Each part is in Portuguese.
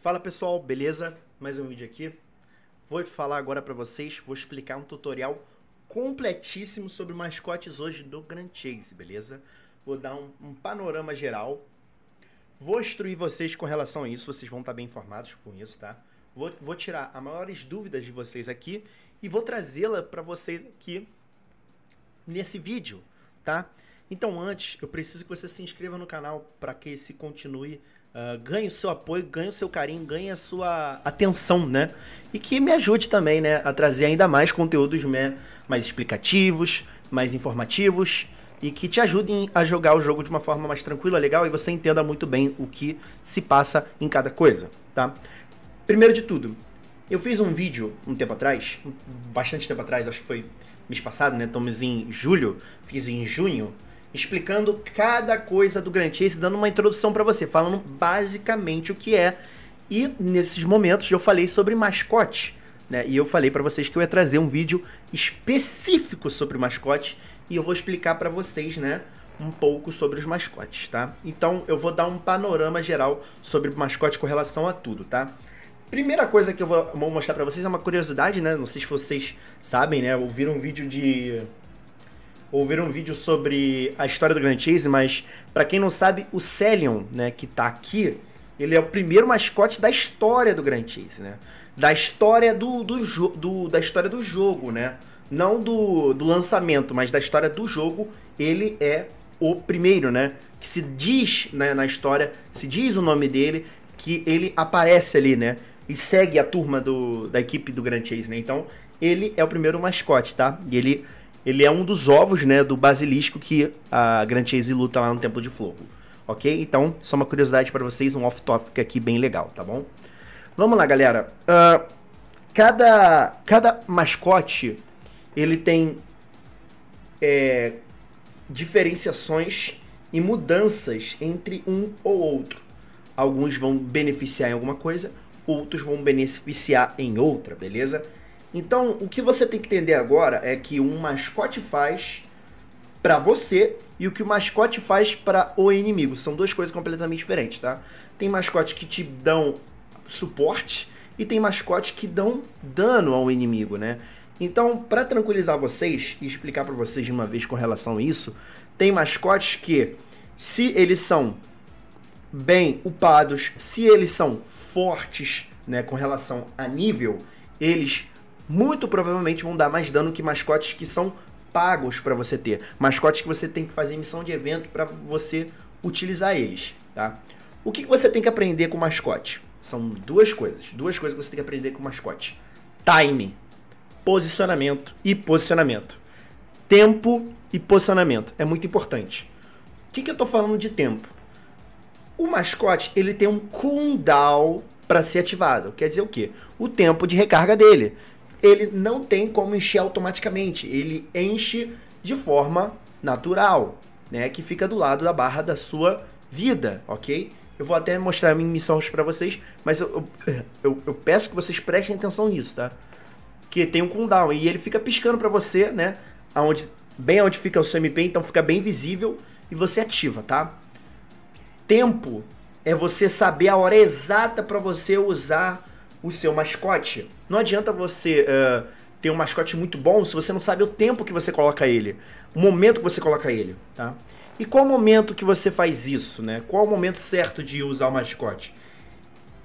Fala pessoal, beleza? Mais um vídeo aqui. Vou falar agora para vocês, vou explicar um tutorial completíssimo sobre mascotes hoje do Grand Chase, beleza? Vou dar um, um panorama geral. Vou instruir vocês com relação a isso, vocês vão estar tá bem informados com isso, tá? Vou, vou tirar as maiores dúvidas de vocês aqui e vou trazê-la para vocês aqui nesse vídeo, tá? Então antes, eu preciso que você se inscreva no canal para que se continue Uh, ganhe o seu apoio, ganhe o seu carinho, ganhe a sua atenção, né? E que me ajude também, né, a trazer ainda mais conteúdos né, mais explicativos, mais informativos e que te ajudem a jogar o jogo de uma forma mais tranquila, legal e você entenda muito bem o que se passa em cada coisa, tá? Primeiro de tudo, eu fiz um vídeo um tempo atrás, bastante tempo atrás, acho que foi mês passado, né? Estamos em julho, fiz em junho explicando cada coisa do Grand Chase, dando uma introdução para você, falando basicamente o que é. E nesses momentos eu falei sobre mascote, né? E eu falei para vocês que eu ia trazer um vídeo específico sobre mascote e eu vou explicar para vocês, né, um pouco sobre os mascotes, tá? Então eu vou dar um panorama geral sobre mascote com relação a tudo, tá? Primeira coisa que eu vou mostrar para vocês é uma curiosidade, né? Não sei se vocês sabem, né? Ouviram um vídeo de ouviram um vídeo sobre a história do Grand Chase, mas para quem não sabe, o Celion, né, que tá aqui, ele é o primeiro mascote da história do Grand Chase, né? Da história do, do, do da história do jogo, né? Não do, do lançamento, mas da história do jogo, ele é o primeiro, né? Que se diz né, na história, se diz o nome dele, que ele aparece ali, né? E segue a turma do, da equipe do Grand Chase, né? Então, ele é o primeiro mascote, tá? E ele ele é um dos ovos, né, do basilisco que a Grand Chase luta lá no Templo de Fogo. Ok? Então, só uma curiosidade para vocês, um off-topic aqui bem legal, tá bom? Vamos lá, galera. Uh, cada, cada mascote, ele tem é, diferenciações e mudanças entre um ou outro. Alguns vão beneficiar em alguma coisa, outros vão beneficiar em outra, beleza? Então, o que você tem que entender agora é que um mascote faz para você e o que o mascote faz para o inimigo. São duas coisas completamente diferentes, tá? Tem mascote que te dão suporte e tem mascote que dão dano ao inimigo, né? Então, para tranquilizar vocês e explicar para vocês de uma vez com relação a isso, tem mascotes que se eles são bem upados, se eles são fortes, né, com relação a nível, eles muito provavelmente vão dar mais dano que mascotes que são pagos para você ter. Mascotes que você tem que fazer missão de evento para você utilizar eles, tá? O que você tem que aprender com mascote? São duas coisas. Duas coisas que você tem que aprender com mascote. Time, posicionamento e posicionamento. Tempo e posicionamento. É muito importante. O que, que eu estou falando de tempo? O mascote, ele tem um cooldown para ser ativado. Quer dizer o quê? O tempo de recarga dele ele não tem como encher automaticamente, ele enche de forma natural, né, que fica do lado da barra da sua vida, ok? Eu vou até mostrar a minha missão para vocês, mas eu, eu, eu, peço que vocês prestem atenção nisso, tá? Que tem um cooldown e ele fica piscando para você, né? Aonde, bem aonde fica o seu MP, então fica bem visível e você ativa, tá? Tempo é você saber a hora exata para você usar o seu mascote. Não adianta você uh, ter um mascote muito bom se você não sabe o tempo que você coloca ele, o momento que você coloca ele, tá? E qual o momento que você faz isso, né? Qual o momento certo de usar o mascote?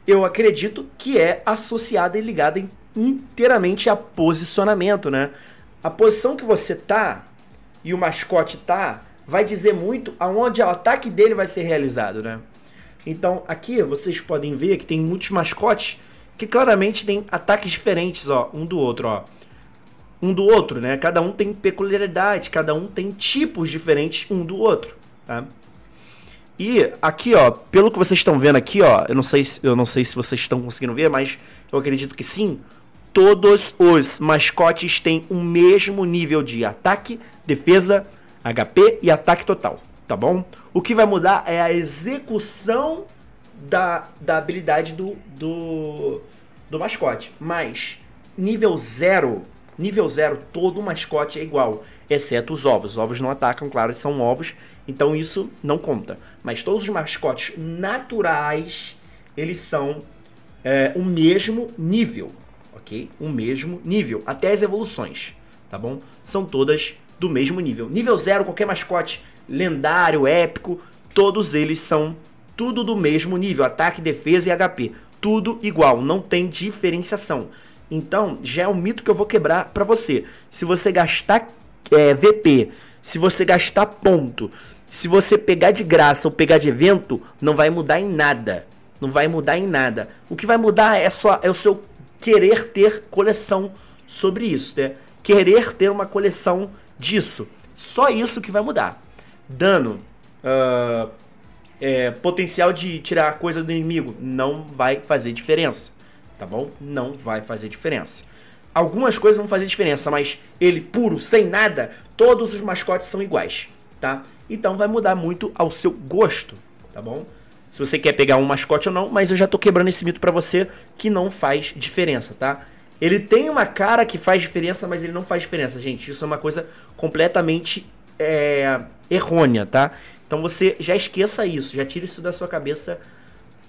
Eu acredito que é associada e ligada inteiramente a posicionamento, né? A posição que você tá e o mascote tá vai dizer muito aonde o ataque dele vai ser realizado, né? Então, aqui vocês podem ver que tem muitos mascotes que claramente tem ataques diferentes, ó, um do outro, ó. Um do outro, né? Cada um tem peculiaridade, cada um tem tipos diferentes um do outro, tá? E aqui, ó, pelo que vocês estão vendo aqui, ó, eu não sei se, eu não sei se vocês estão conseguindo ver, mas eu acredito que sim. Todos os mascotes têm o mesmo nível de ataque, defesa, HP e ataque total, tá bom? O que vai mudar é a execução da, da habilidade do, do, do mascote. Mas nível 0, nível 0, todo mascote é igual, exceto os ovos. Os ovos não atacam, claro, são ovos, então isso não conta. Mas todos os mascotes naturais, eles são é, o mesmo nível, ok? O mesmo nível, até as evoluções, tá bom? São todas do mesmo nível. Nível 0, qualquer mascote lendário, épico, todos eles são tudo do mesmo nível, ataque, defesa e HP. Tudo igual, não tem diferenciação. Então, já é um mito que eu vou quebrar para você. Se você gastar é, VP, se você gastar ponto, se você pegar de graça ou pegar de evento, não vai mudar em nada. Não vai mudar em nada. O que vai mudar é, só, é o seu querer ter coleção sobre isso, né? Querer ter uma coleção disso. Só isso que vai mudar. Dano, uh, é, potencial de tirar a coisa do inimigo, não vai fazer diferença, tá bom? Não vai fazer diferença. Algumas coisas vão fazer diferença, mas ele puro, sem nada, todos os mascotes são iguais, tá? Então vai mudar muito ao seu gosto, tá bom? Se você quer pegar um mascote ou não, mas eu já tô quebrando esse mito para você que não faz diferença, tá? Ele tem uma cara que faz diferença, mas ele não faz diferença, gente. Isso é uma coisa completamente é, errônea, tá? Então você já esqueça isso, já tira isso da sua cabeça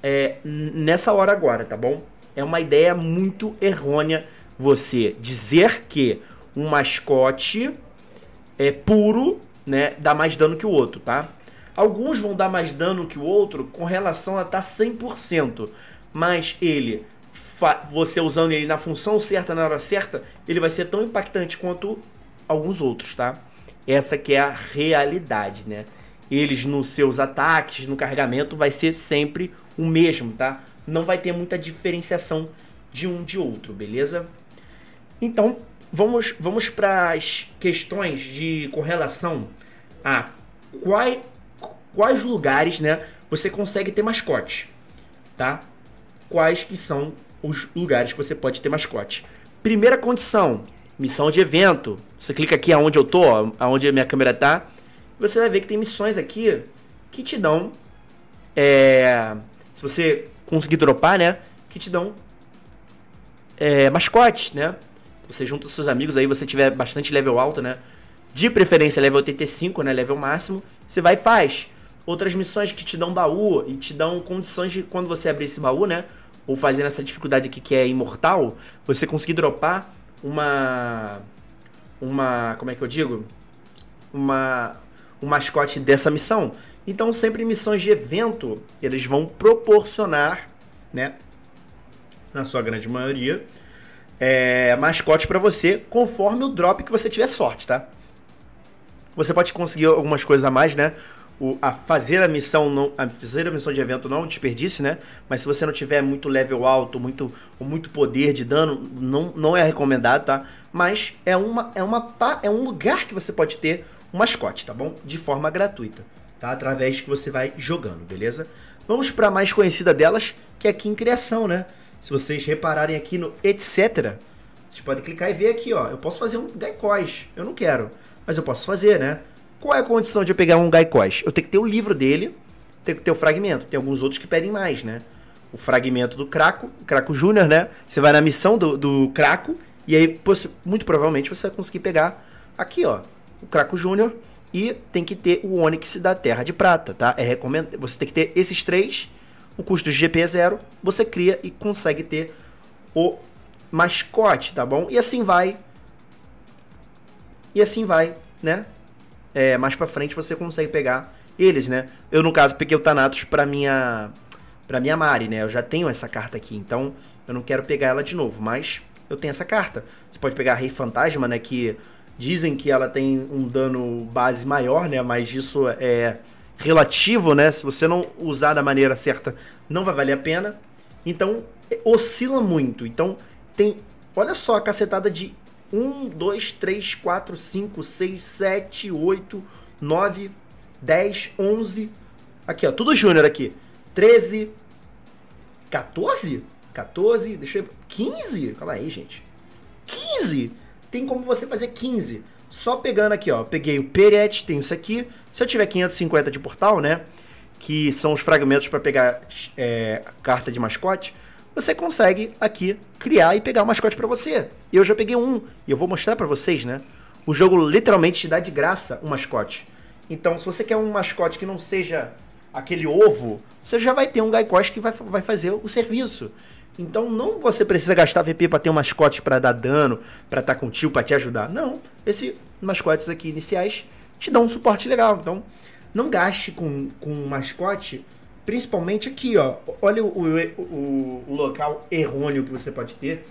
é, nessa hora agora, tá bom? É uma ideia muito errônea você dizer que um mascote é puro, né, dá mais dano que o outro, tá? Alguns vão dar mais dano que o outro com relação a estar tá 100%, mas ele você usando ele na função certa, na hora certa, ele vai ser tão impactante quanto alguns outros, tá? Essa que é a realidade, né? eles nos seus ataques, no carregamento, vai ser sempre o mesmo, tá? Não vai ter muita diferenciação de um de outro, beleza? Então, vamos, vamos para as questões de com relação a quais, quais lugares, né, você consegue ter mascote, tá? Quais que são os lugares que você pode ter mascote. Primeira condição, missão de evento. Você clica aqui aonde eu tô, aonde a minha câmera tá, você vai ver que tem missões aqui que te dão. É, se você conseguir dropar, né? Que te dão é, mascote, né? Você junta os seus amigos aí, você tiver bastante level alto, né? De preferência level 85, né? Level máximo. Você vai e faz. Outras missões que te dão baú e te dão condições de quando você abrir esse baú, né? Ou fazendo essa dificuldade aqui que é imortal, você conseguir dropar uma. Uma. Como é que eu digo? Uma o mascote dessa missão. Então, sempre missões de evento, eles vão proporcionar, né, na sua grande maioria, é, mascote para você, conforme o drop que você tiver sorte, tá? Você pode conseguir algumas coisas a mais, né? O, a fazer a missão não, a fazer a missão de evento não é um desperdício, né? Mas se você não tiver muito level alto, muito muito poder de dano, não, não é recomendado, tá? Mas é uma é uma é um lugar que você pode ter um mascote, tá bom? De forma gratuita, tá? Através que você vai jogando, beleza? Vamos para a mais conhecida delas, que é aqui em criação, né? Se vocês repararem aqui no etc, vocês podem clicar e ver aqui, ó. Eu posso fazer um Gaikóis, eu não quero, mas eu posso fazer, né? Qual é a condição de eu pegar um Gaikóis? Eu tenho que ter o livro dele, tenho que ter o fragmento. Tem alguns outros que pedem mais, né? O fragmento do Craco, Craco Júnior, né? Você vai na missão do, do Craco e aí, muito provavelmente, você vai conseguir pegar aqui, ó o Craco Júnior e tem que ter o Onix da Terra de Prata, tá? É recomendado, você tem que ter esses três, o custo de GP é zero, você cria e consegue ter o mascote, tá bom? E assim vai, e assim vai, né? É, mais pra frente você consegue pegar eles, né? Eu, no caso, peguei o Thanatos pra minha, pra minha Mari, né? Eu já tenho essa carta aqui, então eu não quero pegar ela de novo, mas eu tenho essa carta. Você pode pegar a Rei Fantasma, né? Que Dizem que ela tem um dano base maior, né? Mas isso é relativo, né? Se você não usar da maneira certa, não vai valer a pena. Então, oscila muito. Então, tem. Olha só a cacetada de 1, 2, 3, 4, 5, 6, 7, 8, 9, 10, 11. Aqui, ó. Tudo júnior aqui. 13. 14? 14, deixa eu. 15? Calma aí, gente. 15? tem como você fazer 15. Só pegando aqui, ó. Peguei o Peret, tem isso aqui. Se eu tiver 550 de portal, né? Que são os fragmentos para pegar é, carta de mascote. Você consegue aqui criar e pegar o mascote para você. Eu já peguei um. E eu vou mostrar para vocês, né? O jogo literalmente te dá de graça um mascote. Então, se você quer um mascote que não seja aquele ovo, você já vai ter um Gaikos que vai, vai fazer o serviço. Então não você precisa gastar VP para ter um mascote para dar dano, para estar tá contigo, para te ajudar. Não, esses mascotes aqui iniciais te dão um suporte legal. Então não gaste com, com um mascote, principalmente aqui, ó. Olha o, o, o local errôneo que você pode ter,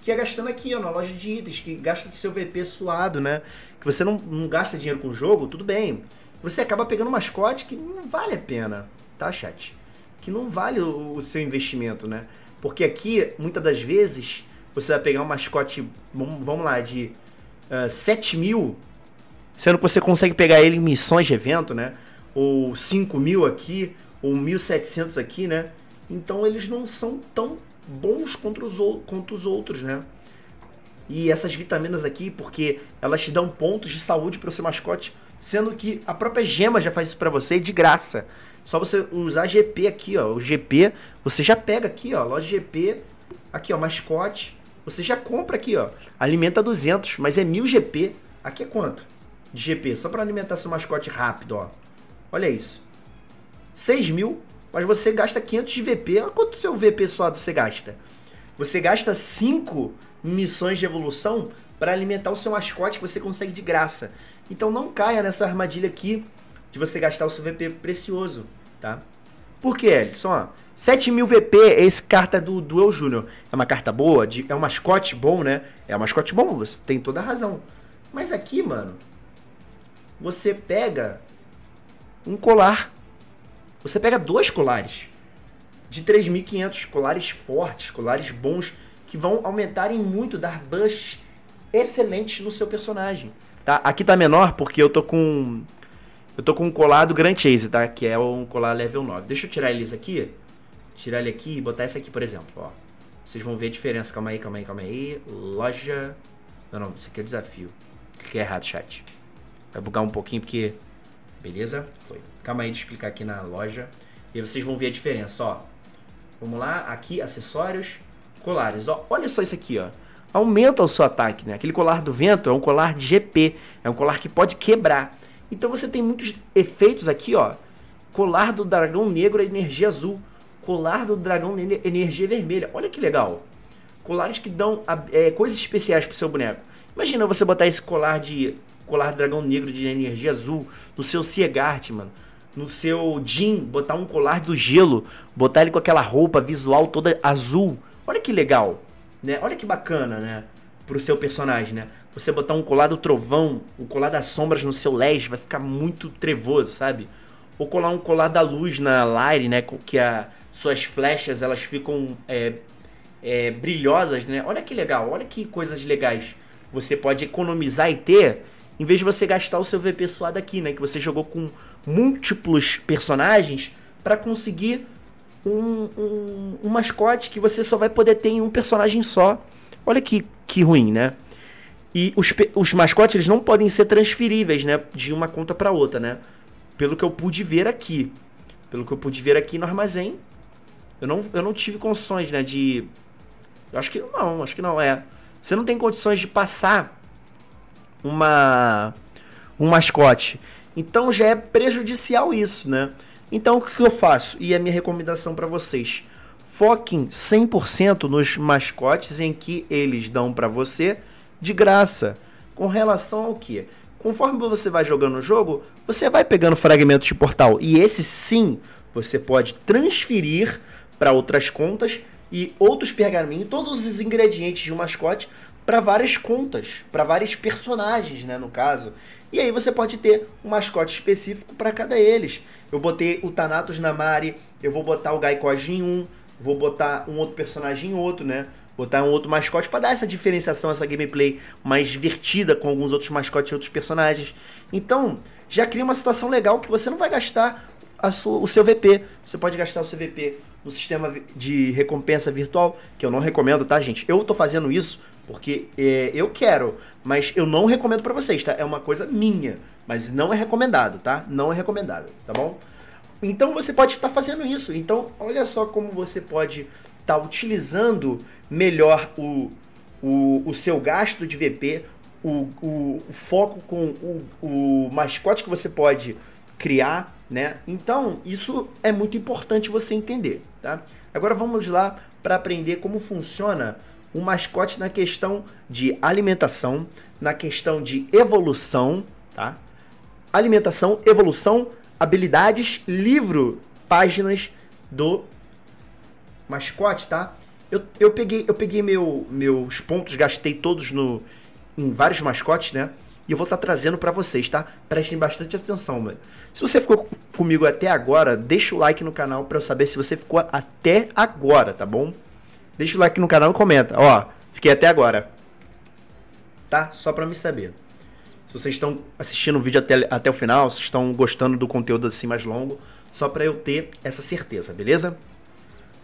que é gastando aqui, ó, na loja de itens, que gasta do seu VP suado, né? Que você não, não gasta dinheiro com o jogo, tudo bem. Você acaba pegando um mascote que não vale a pena, tá, chat? Que não vale o, o seu investimento, né? Porque aqui, muitas das vezes, você vai pegar um mascote, vamos lá, de uh, ah, 7 mil, sendo que você consegue pegar ele em missões de evento, né? Ou 5 mil aqui, ou 1.700 aqui, né? Então eles não são tão bons contra os, contra os outros, né? E essas vitaminas aqui, porque elas te dão pontos de saúde para o seu mascote, sendo que a própria gema já faz isso para você de graça. Só você usar GP aqui, ó. O GP, você já pega aqui, ó. Loja GP, aqui, ó. Mascote. Você já compra aqui, ó. Alimenta 200, mas é 1000 GP. Aqui é quanto? De GP, só para alimentar seu mascote rápido, ó. Olha isso. 6 mil, mas você gasta 500 de VP. Olha quanto seu VP só você gasta. Você gasta 5 missões de evolução para alimentar o seu mascote que você consegue de graça. Então não caia nessa armadilha aqui de você gastar o seu VP precioso, tá? Por quê, Edson? 7 mil VP, esse carta do, do Eu Júnior. É uma carta boa, de, é um mascote bom, né? É um mascote bom, você tem toda a razão. Mas aqui, mano, você pega um colar. Você pega dois colares. De 3.500 colares fortes, colares bons, que vão aumentar em muito, dar buffs excelentes no seu personagem. Tá? Aqui tá menor porque eu tô com eu tô com um colar do Grand Chase, tá? Que é um colar level 9. Deixa eu tirar eles aqui. Tirar ele aqui e botar esse aqui, por exemplo, ó. Vocês vão ver a diferença. Calma aí, calma aí, calma aí. Loja... Não, não, isso aqui é desafio. Cliquei é errado, chat. Vai bugar um pouquinho porque... Beleza? Foi. Calma aí, deixa eu clicar aqui na loja. E vocês vão ver a diferença, ó. Vamos lá, aqui, acessórios, colares. Ó, olha só isso aqui, ó. Aumenta o seu ataque, né? Aquele colar do vento é um colar de GP. É um colar que pode quebrar. Então você tem muitos efeitos aqui, ó. Colar do dragão negro é energia azul. Colar do dragão é energia vermelha. Olha que legal. Colares que dão é, coisas especiais pro seu boneco. Imagina você botar esse colar de colar dragão negro de energia azul no seu Siegart, mano. No seu Jean, botar um colar do gelo, botar ele com aquela roupa visual toda azul. Olha que legal, né? Olha que bacana, né? pro seu personagem, né? Você botar um colar do trovão, um colar das sombras no seu leste, vai ficar muito trevoso, sabe? Ou colar um colar da luz na Lyre, né? Que as suas flechas elas ficam é, é, brilhosas, né? Olha que legal, olha que coisas legais você pode economizar e ter, em vez de você gastar o seu VP suado aqui, né? Que você jogou com múltiplos personagens para conseguir um, um, um mascote que você só vai poder ter em um personagem só. Olha que que ruim, né? E os, os mascotes eles não podem ser transferíveis, né? De uma conta para outra, né? Pelo que eu pude ver aqui. Pelo que eu pude ver aqui no armazém. Eu não, eu não tive condições, né? De. Eu acho que não, acho que não. É. Você não tem condições de passar uma. um mascote. Então já é prejudicial isso, né? Então o que eu faço? E a minha recomendação para vocês Foquem 100% nos mascotes em que eles dão para você de graça. Com relação ao que? Conforme você vai jogando o jogo, você vai pegando fragmentos de portal. E esse sim, você pode transferir para outras contas e outros pergaminhos, todos os ingredientes de um mascote para várias contas, para vários personagens, né, no caso. E aí você pode ter um mascote específico para cada eles. Eu botei o Thanatos na Mari, eu vou botar o Gaikoj em um, vou botar um outro personagem em outro, né? Botar um outro mascote para dar essa diferenciação, essa gameplay mais divertida com alguns outros mascotes e outros personagens. Então, já cria uma situação legal que você não vai gastar sua, o seu VP. Você pode gastar o seu VP no sistema de recompensa virtual, que eu não recomendo, tá, gente? Eu tô fazendo isso porque é, eu quero, mas eu não recomendo para vocês, tá? É uma coisa minha, mas não é recomendado, tá? Não é recomendado, tá bom? Então você pode estar tá fazendo isso. Então olha só como você pode estar tá utilizando melhor o, o, o seu gasto de VP, o, o, o foco com o, o mascote que você pode criar, né? Então isso é muito importante você entender, tá? Agora vamos lá para aprender como funciona o mascote na questão de alimentação, na questão de evolução, tá? Alimentação, evolução habilidades, livro, páginas do mascote, tá? Eu, eu peguei, eu peguei meu, meus pontos, gastei todos no em vários mascotes, né? E eu vou estar tá trazendo para vocês, tá? Prestem bastante atenção, mano. Se você ficou comigo até agora, deixa o like no canal para eu saber se você ficou até agora, tá bom? Deixa o like no canal e comenta, ó, fiquei até agora. Tá? Só para me saber vocês estão assistindo o vídeo até, até o final, se estão gostando do conteúdo assim mais longo, só para eu ter essa certeza, beleza?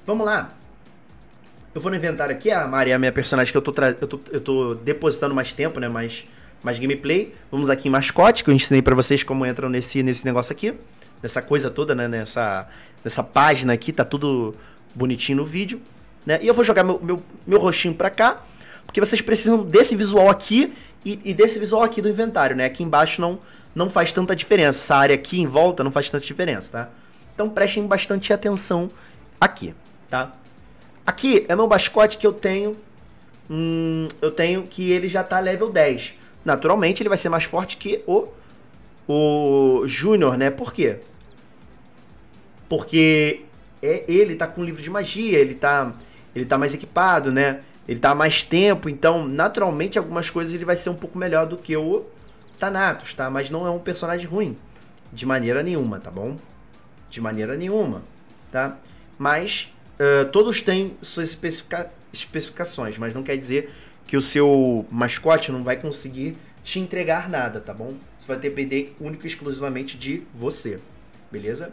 Vamos lá! Eu vou no inventário aqui, a Mari é a minha personagem que eu tô, eu tô, eu tô depositando mais tempo, né? Mais, mais gameplay. Vamos aqui em mascote, que eu ensinei para vocês como entram nesse, nesse negócio aqui. Nessa coisa toda, né? Nessa, nessa página aqui, tá tudo bonitinho no vídeo. Né? E eu vou jogar meu, meu, meu rostinho pra cá, porque vocês precisam desse visual aqui e, e, desse visual aqui do inventário, né? Aqui embaixo não, não faz tanta diferença. Essa área aqui em volta não faz tanta diferença, tá? Então prestem bastante atenção aqui, tá? Aqui é meu mascote que eu tenho. Hum, eu tenho que ele já tá level 10. Naturalmente ele vai ser mais forte que o, o Júnior, né? Por quê? Porque é, ele tá com livro de magia, ele tá, ele tá mais equipado, né? Ele tá há mais tempo, então naturalmente algumas coisas ele vai ser um pouco melhor do que o Thanatos, tá? Mas não é um personagem ruim. De maneira nenhuma, tá bom? De maneira nenhuma, tá? Mas uh, todos têm suas especifica especificações, mas não quer dizer que o seu mascote não vai conseguir te entregar nada, tá bom? Isso vai depender único e exclusivamente de você, beleza?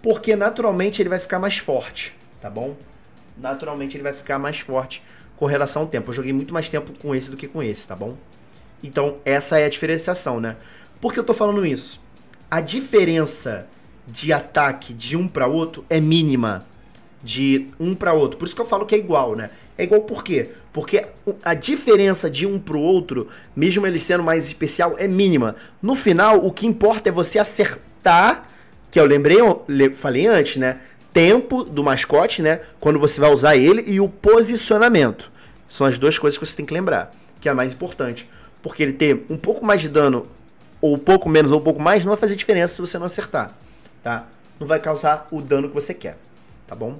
Porque naturalmente ele vai ficar mais forte, tá bom? Naturalmente ele vai ficar mais forte com relação ao tempo. Eu joguei muito mais tempo com esse do que com esse, tá bom? Então, essa é a diferenciação, né? Por que eu tô falando isso? A diferença de ataque de um para outro é mínima de um para outro. Por isso que eu falo que é igual, né? É igual por quê? Porque a diferença de um pro outro, mesmo ele sendo mais especial, é mínima. No final, o que importa é você acertar, que eu lembrei, eu falei antes, né? tempo do mascote, né? Quando você vai usar ele e o posicionamento. São as duas coisas que você tem que lembrar, que é a mais importante. Porque ele ter um pouco mais de dano, ou um pouco menos, ou um pouco mais, não vai fazer diferença se você não acertar, tá? Não vai causar o dano que você quer, tá bom?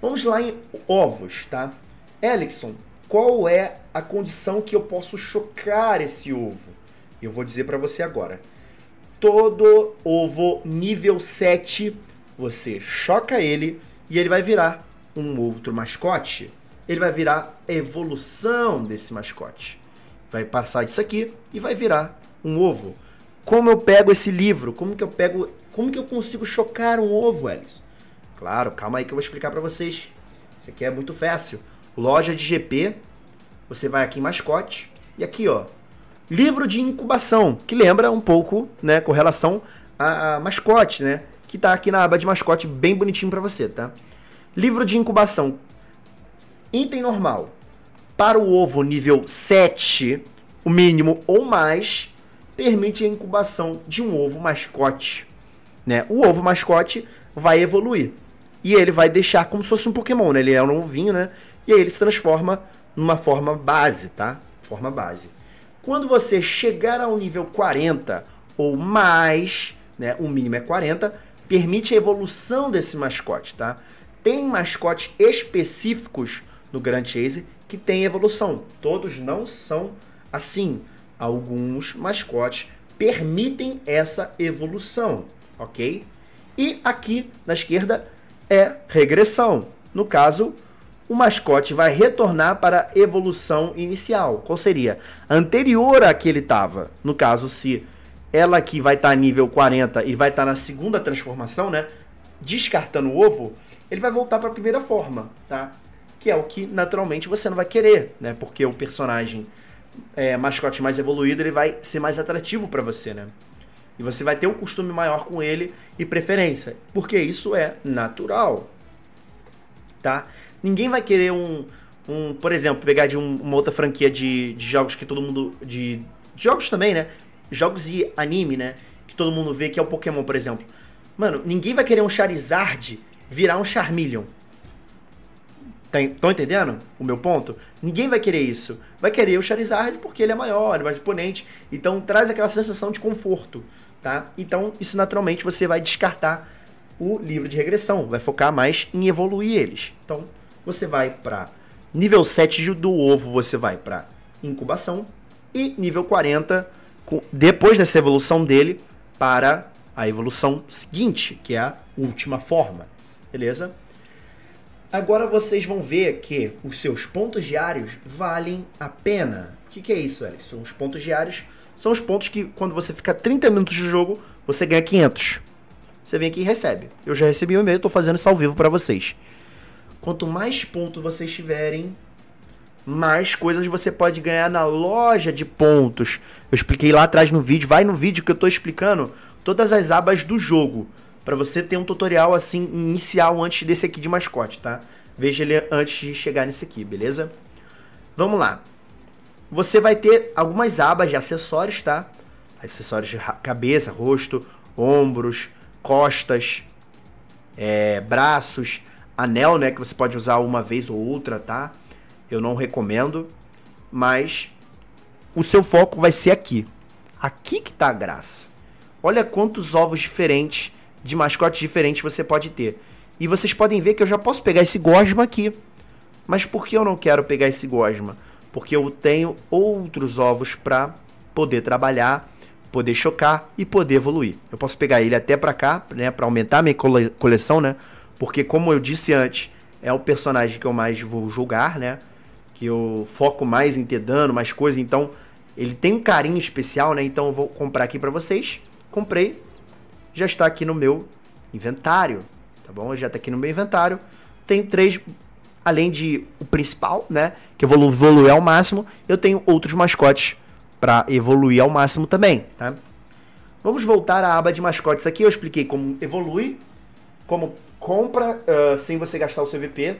Vamos lá em ovos, tá? Elixon, qual é a condição que eu posso chocar esse ovo? Eu vou dizer para você agora. Todo ovo nível 7 você choca ele e ele vai virar um outro mascote. Ele vai virar a evolução desse mascote. Vai passar disso aqui e vai virar um ovo. Como eu pego esse livro? Como que eu pego? Como que eu consigo chocar um ovo, Alice? Claro, calma aí que eu vou explicar para vocês. Isso aqui é muito fácil. Loja de GP, você vai aqui em mascote e aqui, ó, livro de incubação, que lembra um pouco, né, com relação a, a mascote, né? que está aqui na aba de mascote, bem bonitinho para você, tá? Livro de incubação. Item normal. Para o ovo nível 7, o mínimo ou mais, permite a incubação de um ovo mascote. Né? O ovo mascote vai evoluir. E ele vai deixar como se fosse um Pokémon, né? Ele é um ovinho, né? E aí ele se transforma numa forma base, tá? Forma base. Quando você chegar ao nível 40 ou mais, né? O mínimo é 40, permite a evolução desse mascote, tá? Tem mascotes específicos no Grand Chase que tem evolução. Todos não são assim. Alguns mascotes permitem essa evolução, ok? E aqui na esquerda é regressão. No caso, o mascote vai retornar para a evolução inicial, qual seria? Anterior à que ele estava. No caso, se ela que vai estar tá nível 40 e vai estar tá na segunda transformação, né? Descartando o ovo, ele vai voltar para a primeira forma, tá? Que é o que naturalmente você não vai querer, né? Porque o personagem é, mascote mais evoluído ele vai ser mais atrativo para você, né? E você vai ter um costume maior com ele e preferência, porque isso é natural, tá? Ninguém vai querer um, um por exemplo, pegar de um, uma outra franquia de, de jogos que todo mundo de, de jogos também, né? jogos e anime, né? Que todo mundo vê, que é o Pokémon, por exemplo. Mano, ninguém vai querer um Charizard virar um Charmeleon. Tá Estão entendendo o meu ponto? Ninguém vai querer isso. Vai querer o Charizard porque ele é maior, ele é mais imponente. Então traz aquela sensação de conforto, tá? Então isso naturalmente você vai descartar o livro de regressão. Vai focar mais em evoluir eles. Então você vai para nível 7 do ovo, você vai para incubação. E nível 40 depois dessa evolução dele para a evolução seguinte, que é a última forma, beleza? Agora vocês vão ver que os seus pontos diários valem a pena. O que, que é isso, Alex? São os pontos diários, são os pontos que quando você fica 30 minutos de jogo, você ganha 500. Você vem aqui e recebe. Eu já recebi o um e-mail, estou fazendo isso ao vivo para vocês. Quanto mais pontos vocês tiverem, mais coisas você pode ganhar na loja de pontos. Eu expliquei lá atrás no vídeo, vai no vídeo que eu estou explicando todas as abas do jogo, para você ter um tutorial assim inicial antes desse aqui de mascote, tá? Veja ele antes de chegar nesse aqui, beleza? Vamos lá. Você vai ter algumas abas de acessórios, tá? Acessórios de cabeça, rosto, ombros, costas, é, braços, anel, né? Que você pode usar uma vez ou outra, tá? eu não recomendo, mas o seu foco vai ser aqui. Aqui que tá a graça. Olha quantos ovos diferentes, de mascotes diferentes você pode ter. E vocês podem ver que eu já posso pegar esse gosma aqui. Mas por que eu não quero pegar esse gosma? Porque eu tenho outros ovos para poder trabalhar, poder chocar e poder evoluir. Eu posso pegar ele até para cá, né, para aumentar minha cole coleção, né? Porque como eu disse antes, é o personagem que eu mais vou julgar, né? que eu foco mais em ter dano, mais coisa, então ele tem um carinho especial, né? Então eu vou comprar aqui para vocês. Comprei. Já está aqui no meu inventário, tá bom? Já está aqui no meu inventário. Tenho três, além de o principal, né? Que eu vou evoluir ao máximo. Eu tenho outros mascotes para evoluir ao máximo também, tá? Vamos voltar à aba de mascotes aqui. Eu expliquei como evolui, como compra uh, sem você gastar o seu VP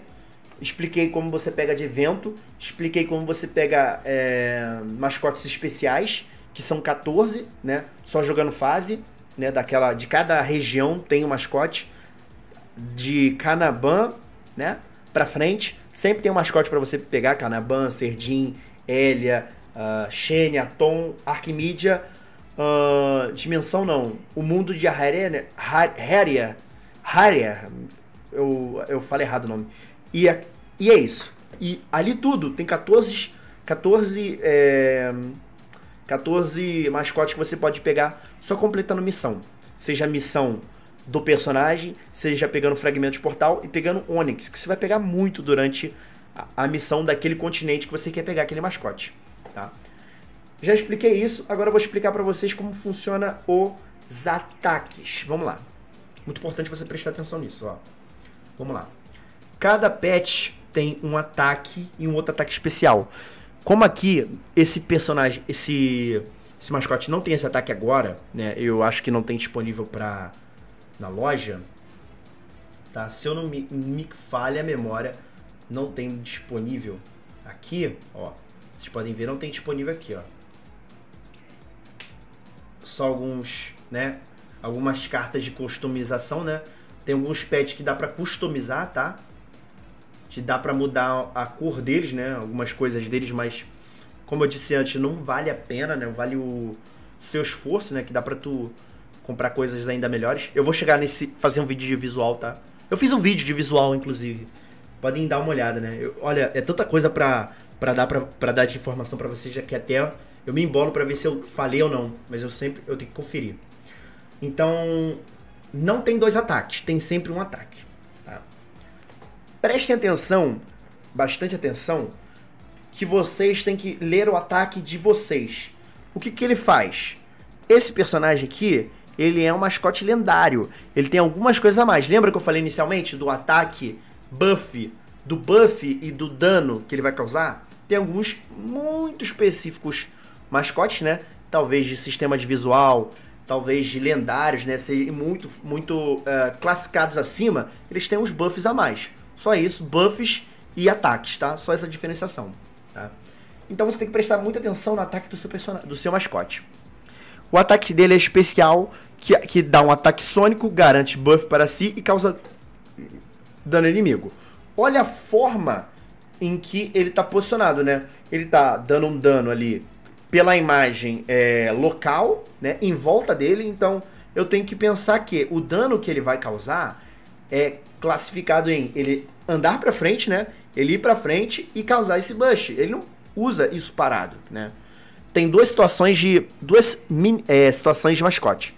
expliquei como você pega de evento, expliquei como você pega é, mascotes especiais, que são 14, né? Só jogando fase, né? Daquela, de cada região tem um mascote. De Canaban, né? Pra frente, sempre tem um mascote para você pegar: Canaban, Serdim, Elia, uh, Xenia, Tom, Arquimídia. Uh, ah, dimensão não. O mundo de Haria. Né, Haria. Haria. Eu, eu falei errado o nome e é, e é isso. E ali tudo, tem 14, 14, é, 14 mascotes que você pode pegar só completando missão. Seja a missão do personagem, seja pegando fragmentos de portal e pegando Onix, que você vai pegar muito durante a, a missão daquele continente que você quer pegar aquele mascote. Tá? Já expliquei isso, agora eu vou explicar para vocês como funciona os ataques. Vamos lá. Muito importante você prestar atenção nisso, ó. Vamos lá. Cada pet tem um ataque e um outro ataque especial. Como aqui esse personagem, esse esse mascote não tem esse ataque agora, né? Eu acho que não tem disponível para na loja. Tá? Se eu não me, me falha a memória, não tem disponível aqui, ó. Vocês podem ver, não tem disponível aqui, ó. Só alguns, né? Algumas cartas de customização, né? Tem alguns pets que dá para customizar, tá? que dá para mudar a cor deles, né? Algumas coisas deles, mas como eu disse antes, não vale a pena, né? Vale o seu esforço, né? Que dá para tu comprar coisas ainda melhores. Eu vou chegar nesse fazer um vídeo de visual, tá? Eu fiz um vídeo de visual inclusive. Podem dar uma olhada, né? Eu, olha, é tanta coisa pra, pra dar pra, pra dar de informação para vocês que até eu me embolo para ver se eu falei ou não, mas eu sempre eu tenho que conferir. Então, não tem dois ataques, tem sempre um ataque. Prestem atenção, bastante atenção, que vocês têm que ler o ataque de vocês. O que, que ele faz? Esse personagem aqui, ele é um mascote lendário. Ele tem algumas coisas a mais. Lembra que eu falei inicialmente do ataque buff, do buff e do dano que ele vai causar? Tem alguns muito específicos mascotes, né? Talvez de sistema de visual, talvez de lendários, né? muito, muito uh, classificados acima, eles têm uns buffs a mais. Só isso, buffs e ataques, tá? Só essa diferenciação, tá? Então você tem que prestar muita atenção no ataque do seu, personagem, do seu mascote. O ataque dele é especial, que, que dá um ataque sônico, garante buff para si e causa dano inimigo. Olha a forma em que ele está posicionado, né? Ele está dando um dano ali pela imagem é, local, né? Em volta dele, então eu tenho que pensar que o dano que ele vai causar é classificado em ele andar para frente, né? Ele ir para frente e causar esse bush. Ele não usa isso parado, né? Tem duas situações de duas min, é, situações de mascote.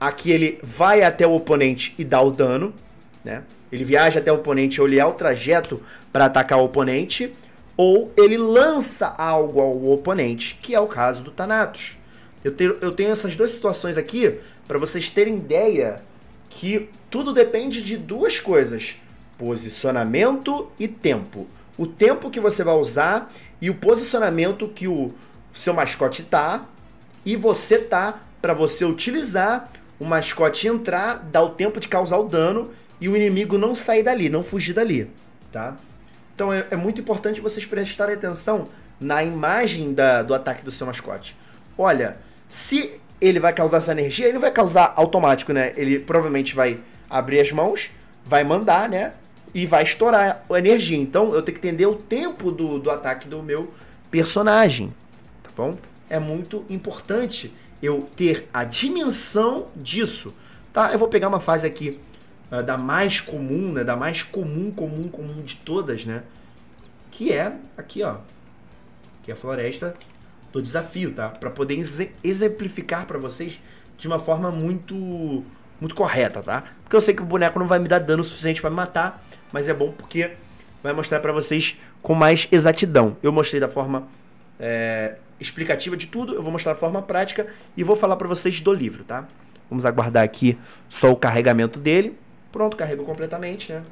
Aqui ele vai até o oponente e dá o dano, né? Ele viaja até o oponente ou ele é o trajeto para atacar o oponente, ou ele lança algo ao oponente, que é o caso do Thanatos. Eu tenho, eu tenho essas duas situações aqui para vocês terem ideia que tudo depende de duas coisas: posicionamento e tempo. O tempo que você vai usar e o posicionamento que o seu mascote tá e você tá para você utilizar o mascote entrar, dar o tempo de causar o dano e o inimigo não sair dali, não fugir dali, tá? Então é, é muito importante vocês prestarem atenção na imagem da, do ataque do seu mascote. Olha, se ele vai causar essa energia, ele não vai causar automático, né? Ele provavelmente vai abrir as mãos, vai mandar, né? E vai estourar a energia. Então eu tenho que entender o tempo do, do ataque do meu personagem. Tá bom? É muito importante eu ter a dimensão disso. Tá? Eu vou pegar uma fase aqui uh, da mais comum, né? Da mais comum, comum, comum de todas, né? Que é aqui, ó. Que é a floresta do desafio, tá? Para poder exemplificar para vocês de uma forma muito muito correta, tá? Porque eu sei que o boneco não vai me dar dano suficiente para me matar, mas é bom porque vai mostrar para vocês com mais exatidão. Eu mostrei da forma é, explicativa de tudo, eu vou mostrar da forma prática e vou falar para vocês do livro, tá? Vamos aguardar aqui só o carregamento dele. Pronto, carregou completamente, né?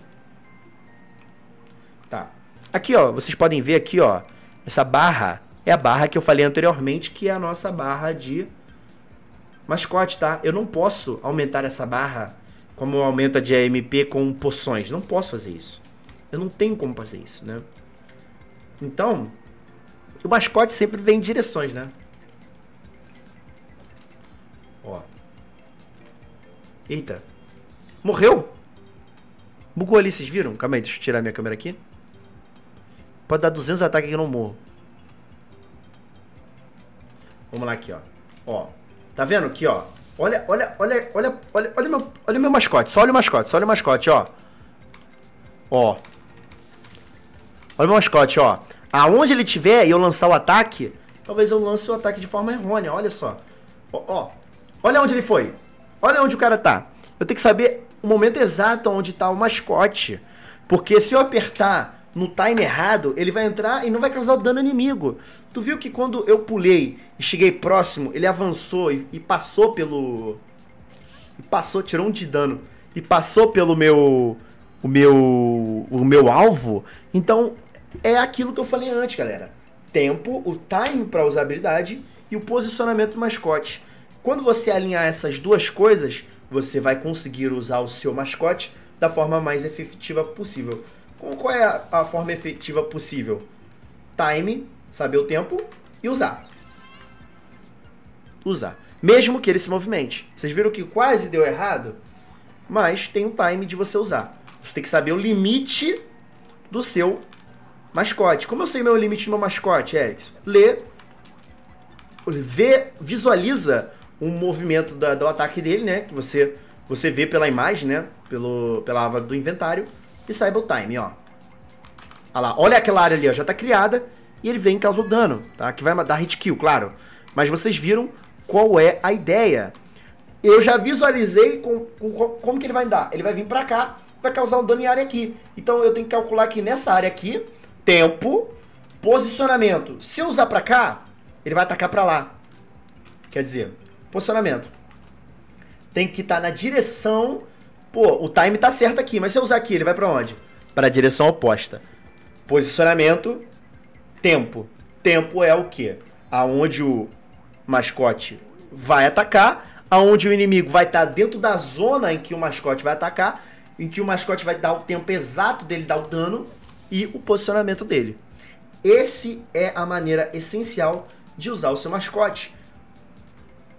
Tá. Aqui, ó, vocês podem ver aqui, ó, essa barra é a barra que eu falei anteriormente, que é a nossa barra de mascote, tá? Eu não posso aumentar essa barra como eu aumento a de AMP com poções. Não posso fazer isso. Eu não tenho como fazer isso, né? Então, o mascote sempre vem em direções, né? Ó. Eita. Morreu? Bugou ali, vocês viram? Calma aí, deixa eu tirar minha câmera aqui. Pode dar 200 ataques que eu não morro. Vamos lá aqui, ó. Ó. Tá vendo aqui, ó? Olha, olha, olha, olha, olha, olha meu, olha meu mascote. Só olha o mascote, só olha o mascote, ó. Ó. Olha o meu mascote, ó. Aonde ele tiver e eu lançar o ataque, talvez eu lance o ataque de forma errônea, olha só. Ó, ó. Olha onde ele foi. Olha onde o cara tá. Eu tenho que saber o momento exato onde tá o mascote. Porque se eu apertar no time errado, ele vai entrar e não vai causar dano inimigo. Tu viu que quando eu pulei e cheguei próximo, ele avançou e, e passou pelo. E passou, tirou um de dano. E passou pelo meu. O meu. O meu alvo. Então, é aquilo que eu falei antes, galera. Tempo, o time para usabilidade e o posicionamento do mascote. Quando você alinhar essas duas coisas, você vai conseguir usar o seu mascote da forma mais efetiva possível. Qual é a forma efetiva possível? Time Saber o tempo e usar. Usar. Mesmo que ele se movimente. Vocês viram que quase deu errado? Mas tem um time de você usar. Você tem que saber o limite do seu mascote. Como eu sei meu limite do meu mascote, Erickson? Lê, vê, visualiza o um movimento da, do ataque dele, né? Que você, você vê pela imagem, né? Pelo, pela aba do inventário. E saiba o time, ó. Olha lá, olha aquela área ali, ó, já tá criada e ele vem e causa o dano, tá? Que vai dar hit kill, claro. Mas vocês viram qual é a ideia. Eu já visualizei com, com, com, como que ele vai dar. Ele vai vir pra cá, vai causar um dano em área aqui. Então eu tenho que calcular aqui nessa área aqui, tempo, posicionamento. Se eu usar pra cá, ele vai atacar pra lá. Quer dizer, posicionamento. Tem que estar tá na direção... Pô, o time tá certo aqui, mas se eu usar aqui, ele vai pra onde? Pra direção oposta. Posicionamento, tempo. Tempo é o quê? Aonde o mascote vai atacar, aonde o inimigo vai estar dentro da zona em que o mascote vai atacar, em que o mascote vai dar o tempo exato dele dar o dano e o posicionamento dele. Esse é a maneira essencial de usar o seu mascote.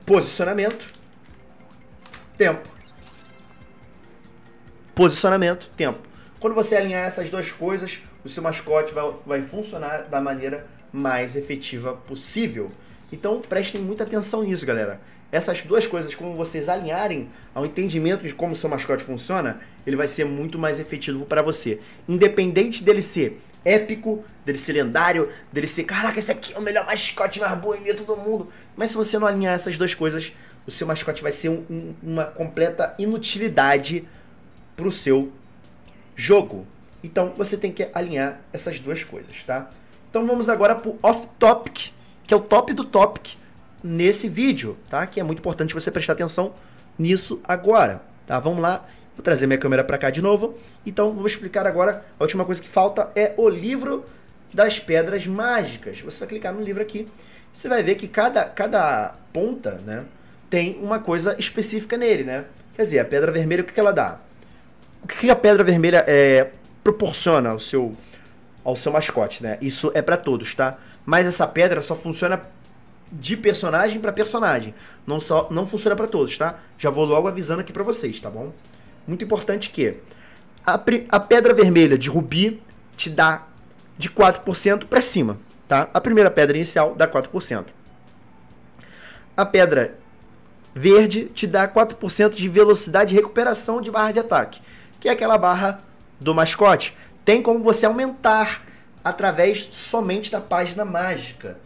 Posicionamento, tempo. Posicionamento, tempo. Quando você alinhar essas duas coisas, o seu mascote vai, vai funcionar da maneira mais efetiva possível. Então prestem muita atenção nisso, galera. Essas duas coisas, como vocês alinharem ao entendimento de como o seu mascote funciona, ele vai ser muito mais efetivo para você. Independente dele ser épico, dele ser lendário, dele ser, caraca, esse aqui é o melhor mascote mais bonito do mundo. Mas se você não alinhar essas duas coisas, o seu mascote vai ser um, um, uma completa inutilidade pro seu jogo. Então você tem que alinhar essas duas coisas, tá? Então vamos agora para o off topic, que é o top do topic nesse vídeo, tá? Que é muito importante você prestar atenção nisso agora, tá? Vamos lá. Vou trazer minha câmera para cá de novo. Então vou explicar agora. A última coisa que falta é o livro das pedras mágicas. Você vai clicar no livro aqui. Você vai ver que cada, cada ponta, né, tem uma coisa específica nele, né? Quer dizer, a pedra vermelha o que, que ela dá? O que, que a pedra vermelha é, proporciona ao seu, ao seu mascote, né? Isso é para todos, tá? Mas essa pedra só funciona de personagem para personagem. Não, só, não funciona para todos, tá? Já vou logo avisando aqui para vocês, tá bom? Muito importante que a, a pedra vermelha de rubi te dá de 4% para cima, tá? A primeira pedra inicial dá 4%. A pedra verde te dá 4% de velocidade de recuperação de barra de ataque, que é aquela barra do mascote, tem como você aumentar através somente da página mágica.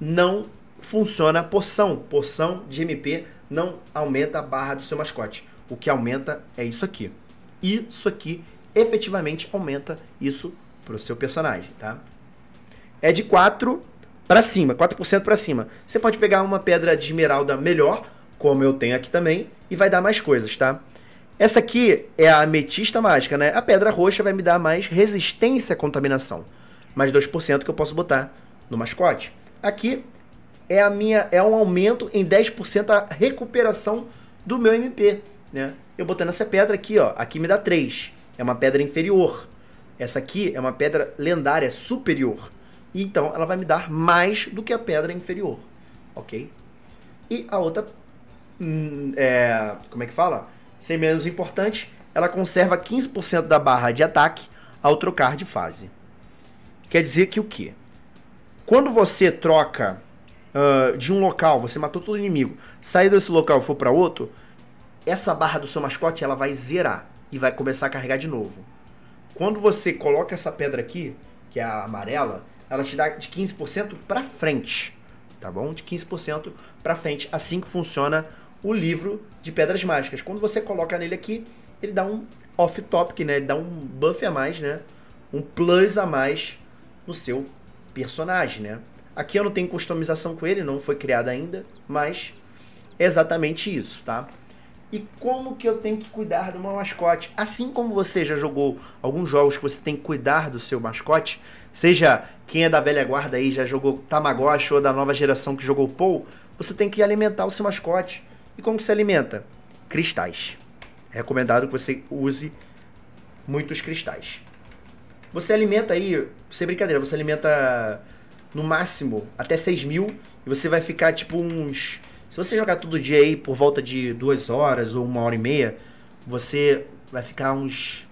Não funciona a poção de MP não aumenta a barra do seu mascote. O que aumenta é isso aqui. Isso aqui efetivamente aumenta isso para o seu personagem, tá? É de 4 para cima, 4% para cima. Você pode pegar uma pedra de esmeralda melhor, como eu tenho aqui também, e vai dar mais coisas, tá? Essa aqui é a ametista mágica, né? A pedra roxa vai me dar mais resistência à contaminação. Mais 2% que eu posso botar no mascote. Aqui é a minha é um aumento em 10% a recuperação do meu MP, né? Eu botando essa pedra aqui, ó, aqui me dá 3. É uma pedra inferior. Essa aqui é uma pedra lendária superior. Então ela vai me dar mais do que a pedra inferior, OK? E a outra hum, é, como é que fala? sem menos importante, ela conserva 15% da barra de ataque ao trocar de fase. Quer dizer que o quê? Quando você troca uh, de um local, você matou todo inimigo, sair desse local e for para outro, essa barra do seu mascote ela vai zerar e vai começar a carregar de novo. Quando você coloca essa pedra aqui, que é a amarela, ela te dá de 15% para frente, tá bom? De 15% para frente, assim que funciona o livro de Pedras Mágicas. Quando você coloca nele aqui, ele dá um off-topic, né? Ele dá um buff a mais, né? Um plus a mais no seu personagem, né? Aqui eu não tenho customização com ele, não foi criada ainda, mas é exatamente isso, tá? E como que eu tenho que cuidar do meu mascote? Assim como você já jogou alguns jogos que você tem que cuidar do seu mascote, seja quem é da velha guarda aí, já jogou Tamagotchi ou da nova geração que jogou Pou, você tem que alimentar o seu mascote e como que se alimenta? Cristais. É recomendado que você use muitos cristais. Você alimenta aí, sem brincadeira, você alimenta no máximo até 6 mil e você vai ficar tipo uns. Se você jogar todo dia aí por volta de duas horas ou uma hora e meia, você vai ficar uns.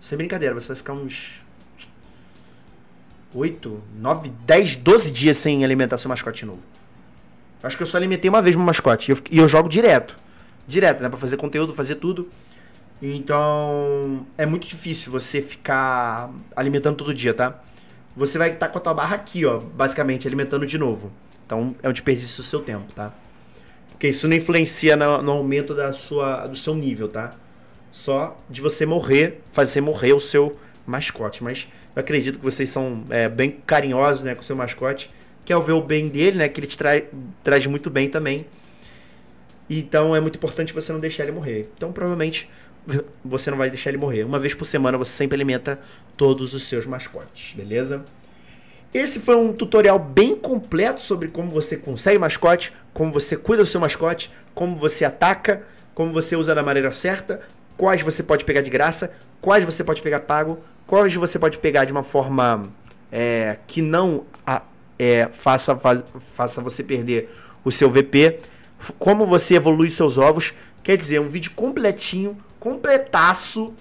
Sem brincadeira, você vai ficar uns. 8, 9, 10, 12 dias sem alimentar seu mascote novo. Acho que eu só alimentei uma vez meu mascote. E eu, e eu jogo direto. Direto, né? Pra fazer conteúdo, fazer tudo. Então, é muito difícil você ficar alimentando todo dia, tá? Você vai estar tá com a tua barra aqui, ó, basicamente, alimentando de novo. Então, é um desperdício do seu tempo, tá? Porque isso não influencia no, no aumento da sua, do seu nível, tá? Só de você morrer, fazer morrer o seu mascote. Mas eu acredito que vocês são é, bem carinhosos, né, com o seu mascote que é o ver o bem dele, né? Que ele te traz muito bem também. Então é muito importante você não deixar ele morrer. Então provavelmente você não vai deixar ele morrer. Uma vez por semana você sempre alimenta todos os seus mascotes, beleza? Esse foi um tutorial bem completo sobre como você consegue mascote, como você cuida do seu mascote, como você ataca, como você usa da maneira certa, quais você pode pegar de graça, quais você pode pegar pago, quais você pode pegar de uma forma é, que não a, é, faça, fa faça você perder o seu VP, como você evolui seus ovos. Quer dizer, um vídeo completinho, completaço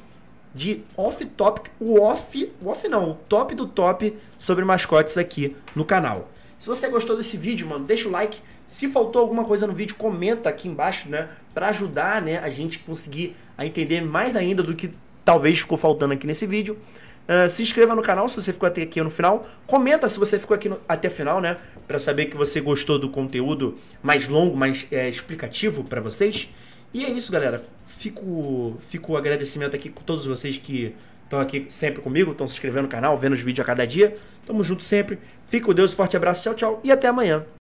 de off-topic, o off, o off não, o top do top sobre mascotes aqui no canal. Se você gostou desse vídeo, mano, deixa o like. Se faltou alguma coisa no vídeo, comenta aqui embaixo, né? Pra ajudar, né, a gente conseguir a entender mais ainda do que talvez ficou faltando aqui nesse vídeo. Ah, se inscreva no canal se você ficou até aqui no final. Comenta se você ficou aqui no, até o final, né? Para saber que você gostou do conteúdo mais longo, mais é, explicativo para vocês. E é isso, galera. Fico, fico agradecimento aqui com todos vocês que estão aqui sempre comigo, estão se inscrevendo no canal, vendo os vídeos a cada dia. Tamo junto sempre. fico com Deus, forte abraço, tchau, tchau e até amanhã.